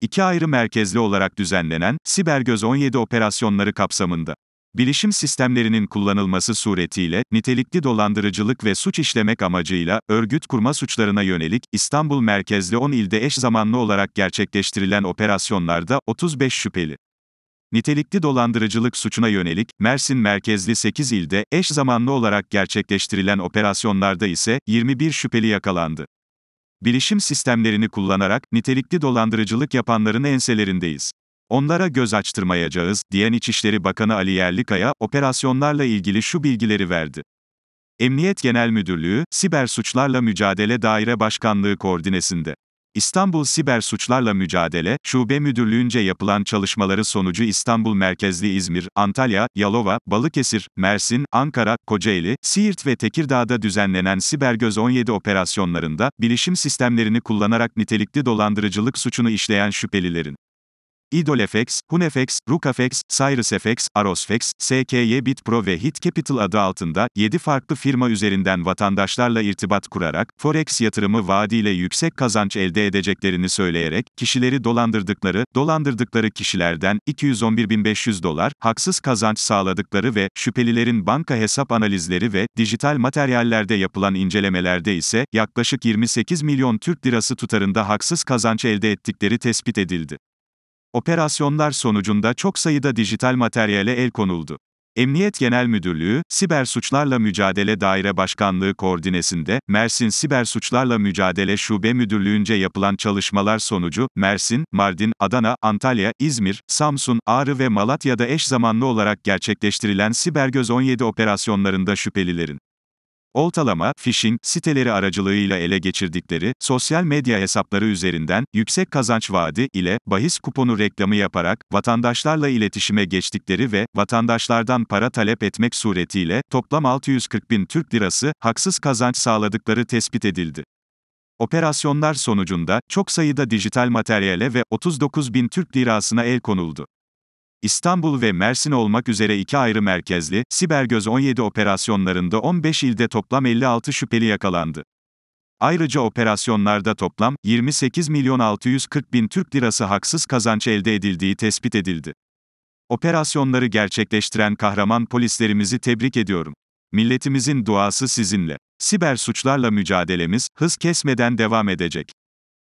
iki ayrı merkezli olarak düzenlenen, Sibergöz 17 operasyonları kapsamında, bilişim sistemlerinin kullanılması suretiyle, nitelikli dolandırıcılık ve suç işlemek amacıyla, örgüt kurma suçlarına yönelik, İstanbul merkezli 10 ilde eş zamanlı olarak gerçekleştirilen operasyonlarda, 35 şüpheli. Nitelikli dolandırıcılık suçuna yönelik, Mersin merkezli 8 ilde, eş zamanlı olarak gerçekleştirilen operasyonlarda ise, 21 şüpheli yakalandı. Bilişim sistemlerini kullanarak nitelikli dolandırıcılık yapanların enselerindeyiz. Onlara göz açtırmayacağız, diyen İçişleri Bakanı Ali Yerlikaya, operasyonlarla ilgili şu bilgileri verdi. Emniyet Genel Müdürlüğü, Siber Suçlarla Mücadele Daire Başkanlığı koordinesinde İstanbul Siber Suçlarla Mücadele, Şube Müdürlüğü'nce yapılan çalışmaları sonucu İstanbul merkezli İzmir, Antalya, Yalova, Balıkesir, Mersin, Ankara, Kocaeli, Siirt ve Tekirdağ'da düzenlenen Siber Göz 17 operasyonlarında, bilişim sistemlerini kullanarak nitelikli dolandırıcılık suçunu işleyen şüphelilerin Idolfx, Hunefx, Rukafx, CyrusFx, Arosfx, SKY Bit Pro ve Hit Capital adı altında 7 farklı firma üzerinden vatandaşlarla irtibat kurarak forex yatırımı vaadiyle yüksek kazanç elde edeceklerini söyleyerek kişileri dolandırdıkları, dolandırdıkları kişilerden 211.500 dolar haksız kazanç sağladıkları ve şüphelilerin banka hesap analizleri ve dijital materyallerde yapılan incelemelerde ise yaklaşık 28 milyon Türk lirası tutarında haksız kazanç elde ettikleri tespit edildi. Operasyonlar sonucunda çok sayıda dijital materyale el konuldu. Emniyet Genel Müdürlüğü, Siber Suçlarla Mücadele Daire Başkanlığı koordinesinde, Mersin Siber Suçlarla Mücadele Şube Müdürlüğü'nce yapılan çalışmalar sonucu, Mersin, Mardin, Adana, Antalya, İzmir, Samsun, Ağrı ve Malatya'da eş zamanlı olarak gerçekleştirilen Sibergöz 17 operasyonlarında şüphelilerin Oltalama, phishing, siteleri aracılığıyla ele geçirdikleri, sosyal medya hesapları üzerinden, yüksek kazanç vaadi ile, bahis kuponu reklamı yaparak, vatandaşlarla iletişime geçtikleri ve, vatandaşlardan para talep etmek suretiyle, toplam 640 bin Türk lirası, haksız kazanç sağladıkları tespit edildi. Operasyonlar sonucunda, çok sayıda dijital materyale ve 39 bin Türk lirasına el konuldu. İstanbul ve Mersin olmak üzere iki ayrı merkezli, Sibergöz 17 operasyonlarında 15 ilde toplam 56 şüpheli yakalandı. Ayrıca operasyonlarda toplam 28 milyon 640 bin Türk lirası haksız kazanç elde edildiği tespit edildi. Operasyonları gerçekleştiren kahraman polislerimizi tebrik ediyorum. Milletimizin duası sizinle. Siber suçlarla mücadelemiz hız kesmeden devam edecek.